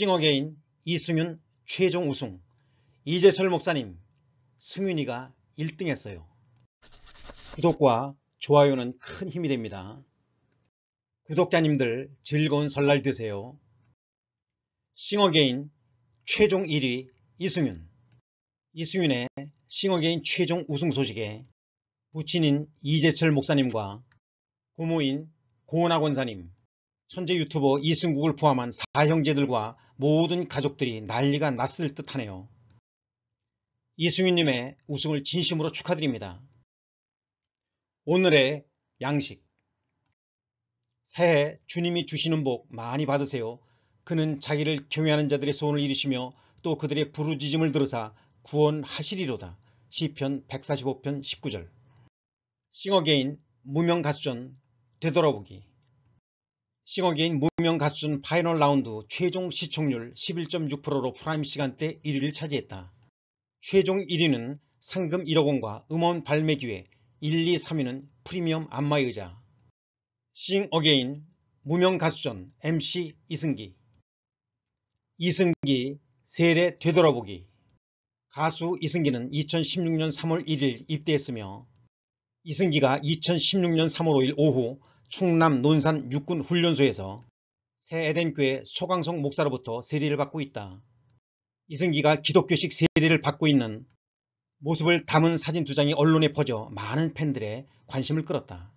싱어게인 이승윤 최종 우승 이재철 목사님 승윤이가 1등 했어요. 구독과 좋아요는 큰 힘이 됩니다. 구독자님들 즐거운 설날 되세요. 싱어게인 최종 1위 이승윤 이승윤의 싱어게인 최종 우승 소식에 부친인 이재철 목사님과 고모인 고은하 권사님, 천재 유튜버 이승국을 포함한 사형제들과 모든 가족들이 난리가 났을 듯하네요. 이승윤님의 우승을 진심으로 축하드립니다. 오늘의 양식 새해 주님이 주시는 복 많이 받으세요. 그는 자기를 경외하는 자들의 소원을 이루시며 또 그들의 부르짖음을 들으사 구원하시리로다. 시편 145편 19절 싱어게인 무명가수전 되돌아보기 싱어게인 무명 가수준 파이널 라운드 최종 시청률 11.6%로 프라임 시간대 1위를 차지했다. 최종 1위는 상금 1억 원과 음원 발매 기회 1, 2, 3위는 프리미엄 안마의자 싱어게인 무명 가수전 MC 이승기 이승기 세례 되돌아보기 가수 이승기는 2016년 3월 1일 입대했으며 이승기가 2016년 3월 5일 오후 충남 논산 육군 훈련소에서 새 에덴교회 소광성 목사로부터 세례를 받고 있다. 이승기가 기독교식 세례를 받고 있는 모습을 담은 사진 두 장이 언론에 퍼져 많은 팬들의 관심을 끌었다.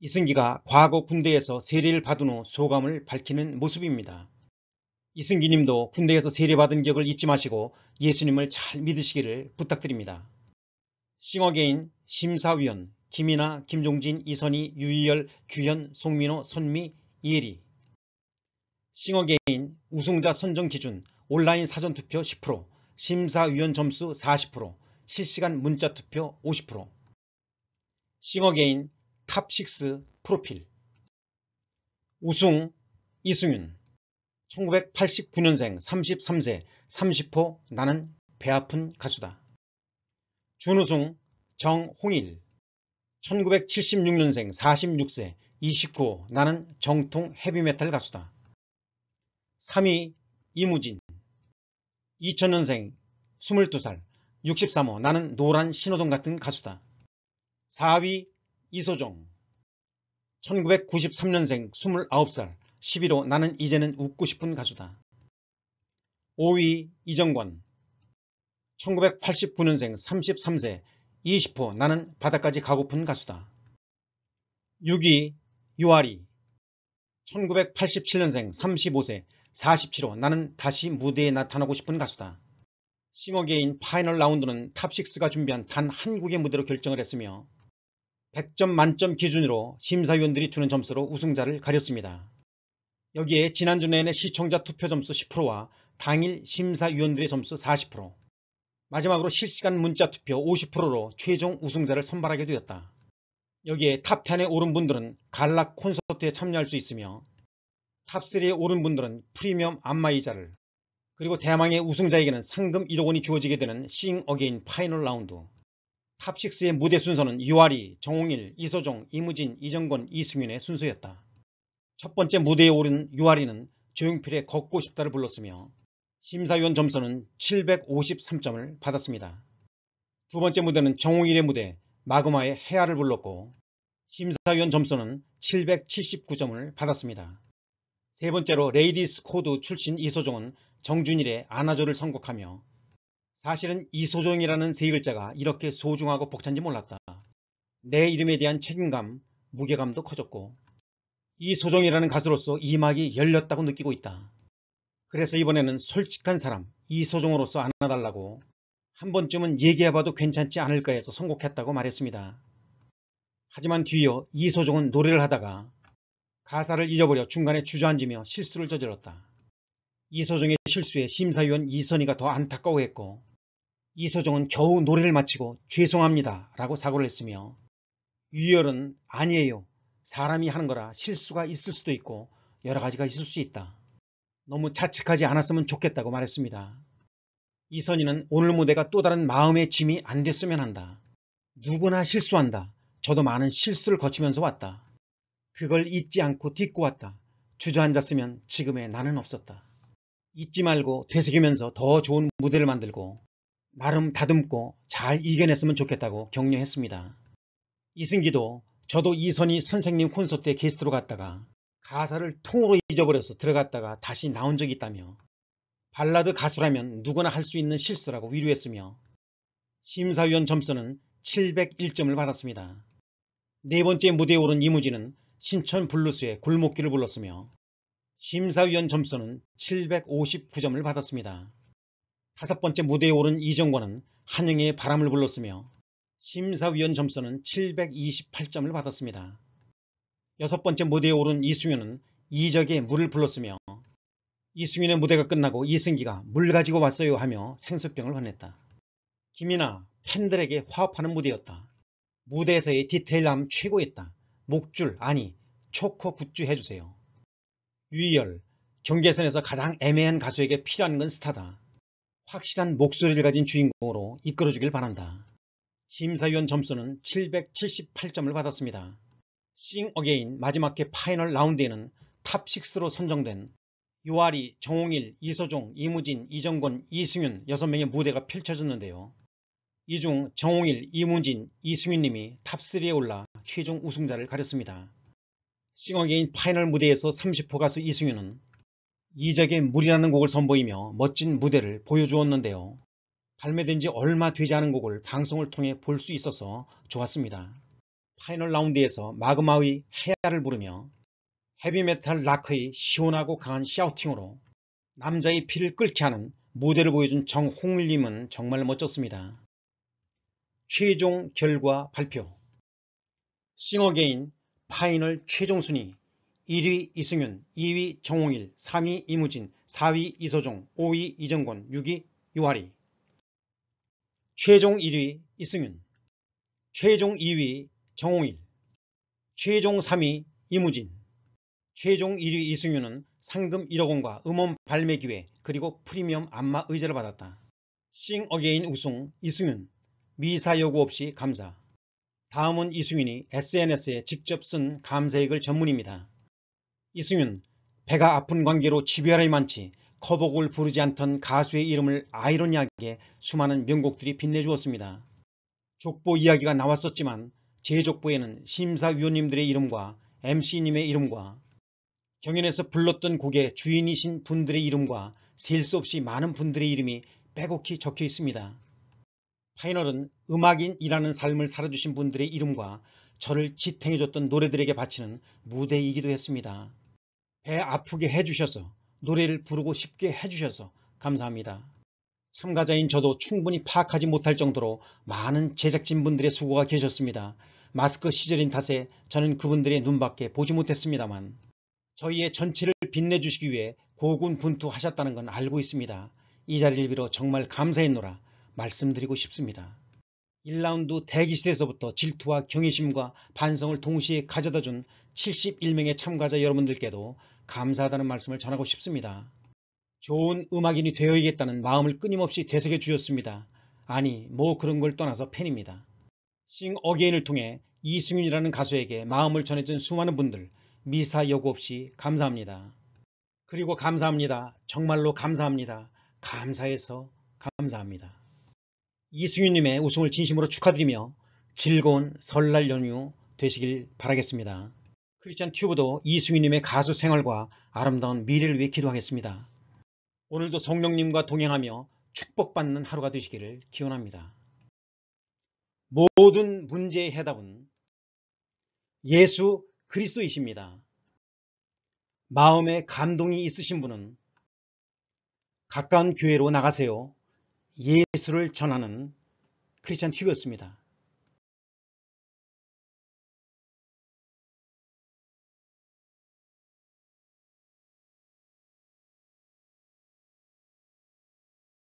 이승기가 과거 군대에서 세례를 받은 후 소감을 밝히는 모습입니다. 이승기님도 군대에서 세례받은 기억을 잊지 마시고 예수님을 잘 믿으시기를 부탁드립니다. 싱어게인 심사위원 김이나 김종진, 이선희, 유희열, 규현, 송민호, 선미, 이혜리 싱어게인 우승자 선정 기준 온라인 사전투표 10% 심사위원 점수 40% 실시간 문자투표 50% 싱어게인 탑6 프로필 우승 이승윤 1989년생 33세 30호 나는 배아픈 가수다 준우승 정홍일 1976년생 46세 29 나는 정통 헤비메탈 가수다. 3위 이무진 2000년생 22살 63호 나는 노란 신호등 같은 가수다. 4위 이소정 1993년생 29살 11호 나는 이제는 웃고 싶은 가수다. 5위 이정관 1989년생 33세 20호 나는 바다까지 가고픈 가수다. 6위 유아리 1987년생 35세 47호 나는 다시 무대에 나타나고 싶은 가수다. 싱어게인 파이널 라운드는 탑6가 준비한 단한국의 무대로 결정을 했으며 100점 만점 기준으로 심사위원들이 주는 점수로 우승자를 가렸습니다. 여기에 지난주 내내 시청자 투표 점수 10%와 당일 심사위원들의 점수 40%, 마지막으로 실시간 문자 투표 50%로 최종 우승자를 선발하게 되었다. 여기에 탑10에 오른 분들은 갈락 콘서트에 참여할 수 있으며 탑3에 오른 분들은 프리미엄 안마의자를 그리고 대망의 우승자에게는 상금 1억 원이 주어지게 되는 싱 어게인 파이널 라운드 탑6의 무대 순서는 유아리, 정홍일, 이소종, 이무진, 이정권, 이승윤의 순서였다. 첫 번째 무대에 오른 유아리는 조용필의 걷고 싶다를 불렀으며 심사위원 점수는 753점을 받았습니다. 두 번째 무대는 정웅일의 무대 마그마의 해아를 불렀고 심사위원 점수는 779점을 받았습니다. 세 번째로 레이디스 코드 출신 이소종은 정준일의 아나조를 선곡하며 사실은 이소종이라는 세 글자가 이렇게 소중하고 벅찬지 몰랐다. 내 이름에 대한 책임감, 무게감도 커졌고 이소종이라는 가수로서 이막이 열렸다고 느끼고 있다. 그래서 이번에는 솔직한 사람 이소정으로서 안아달라고 한 번쯤은 얘기해봐도 괜찮지 않을까 해서 선곡했다고 말했습니다. 하지만 뒤이어 이소정은 노래를 하다가 가사를 잊어버려 중간에 주저앉으며 실수를 저질렀다. 이소정의 실수에 심사위원 이선희가 더 안타까워했고 이소정은 겨우 노래를 마치고 죄송합니다 라고 사고를 했으며 유열은 아니에요 사람이 하는 거라 실수가 있을 수도 있고 여러 가지가 있을 수 있다. 너무 자책하지 않았으면 좋겠다고 말했습니다. 이선희는 오늘 무대가 또 다른 마음의 짐이 안 됐으면 한다. 누구나 실수한다. 저도 많은 실수를 거치면서 왔다. 그걸 잊지 않고 딛고 왔다. 주저앉았으면 지금의 나는 없었다. 잊지 말고 되새기면서 더 좋은 무대를 만들고 나름 다듬고 잘 이겨냈으면 좋겠다고 격려했습니다. 이승기도 저도 이선희 선생님 콘서트에 게스트로 갔다가 가사를 통으로 잊어버려서 들어갔다가 다시 나온 적이 있다며 발라드 가수라면 누구나 할 수 있는 실수라고 위로했으며 심사위원 점수는 701점을 받았습니다. 네 번째 무대에 오른 이무진은 신촌 블루스의 골목길을 불렀으며 심사위원 점수는 759점을 받았습니다. 다섯 번째 무대에 오른 이정권은 한영의 바람을 불렀으며 심사위원 점수는 728점을 받았습니다. 여섯 번째 무대에 오른 이승윤은 이적에 물을 불렀으며 이승윤의 무대가 끝나고 이승기가 물 가지고 왔어요 하며 생수병을 화냈다. 김이나 팬들에게 화합하는 무대였다. 무대에서의 디테일함 최고였다. 목줄, 아니, 초코 굿즈 해주세요. 유희열, 경계선에서 가장 애매한 가수에게 필요한 건 스타다. 확실한 목소리를 가진 주인공으로 이끌어주길 바란다. 심사위원 점수는 778점을 받았습니다. 싱 어게인 마지막 회 파이널 라운드에는 탑6로 선정된 요아리, 정홍일, 이소종, 이무진, 이정권, 이승윤 6명의 무대가 펼쳐졌는데요. 이 중 정홍일, 이무진, 이승윤님이 탑3에 올라 최종 우승자를 가렸습니다. 싱어게인 파이널 무대에서 30호 가수 이승윤은 이적의 물이라는 곡을 선보이며 멋진 무대를 보여주었는데요. 발매된 지 얼마 되지 않은 곡을 방송을 통해 볼 수 있어서 좋았습니다. 파이널 라운드에서 마그마의 해야를 부르며 헤비메탈 락의 시원하고 강한 샤우팅으로 남자의 피를 끓게 하는 무대를 보여준 정홍일님은 정말 멋졌습니다. 최종 결과 발표 싱어게인 파이널 최종 순위 1위 이승윤, 2위 정홍일, 3위 이무진, 4위 이소종, 5위 이정권, 6위 유하리 최종 1위 이승윤 최종 2위 정홍일, 최종 3위 이무진, 최종 1위 이승윤은 상금 1억 원과 음원 발매 기회 그리고 프리미엄 안마 의자를 받았다. 싱 어게인 우승 이승윤, 미사 여구 없이 감사. 다음은 이승윤이 SNS에 직접 쓴감사의글 전문입니다. 이승윤, 배가 아픈 관계로 집요할이 많지 커복을 부르지 않던 가수의 이름을 아이러니하게 수많은 명곡들이 빛내주었습니다. 족보 이야기가 나왔었지만 제족부에는 심사위원님들의 이름과 MC님의 이름과 경연에서 불렀던 곡의 주인이신 분들의 이름과 셀 수 없이 많은 분들의 이름이 빼곡히 적혀 있습니다. 파이널은 음악인이라는 삶을 살아주신 분들의 이름과 저를 지탱해줬던 노래들에게 바치는 무대이기도 했습니다. 배 아프게 해주셔서 노래를 부르고 싶게 해주셔서 감사합니다. 참가자인 저도 충분히 파악하지 못할 정도로 많은 제작진분들의 수고가 계셨습니다. 마스크 시절인 탓에 저는 그분들의 눈밖에 보지 못했습니다만 저희의 전체를 빛내주시기 위해 고군분투하셨다는 건 알고 있습니다. 이 자리를 빌어 정말 감사했노라 말씀드리고 싶습니다. 1라운드 대기실에서부터 질투와 경의심과 반성을 동시에 가져다준 71명의 참가자 여러분들께도 감사하다는 말씀을 전하고 싶습니다. 좋은 음악인이 되어야겠다는 마음을 끊임없이 되새겨 주었습니다. 아니 뭐 그런 걸 떠나서 팬입니다. 싱 어게인을 통해 이승윤이라는 가수에게 마음을 전해준 수많은 분들 미사 여구 없이 감사합니다. 그리고 감사합니다. 정말로 감사합니다. 감사해서 감사합니다. 이승윤님의 우승을 진심으로 축하드리며 즐거운 설날 연휴 되시길 바라겠습니다. 크리스찬 튜브도 이승윤님의 가수 생활과 아름다운 미래를 위해 기도하겠습니다. 오늘도 성령님과 동행하며 축복받는 하루가 되시기를 기원합니다. 모든 문제의 해답은 예수 그리스도이십니다. 마음에 감동이 있으신 분은 가까운 교회로 나가세요. 예수를 전하는 크리스찬 TV였습니다.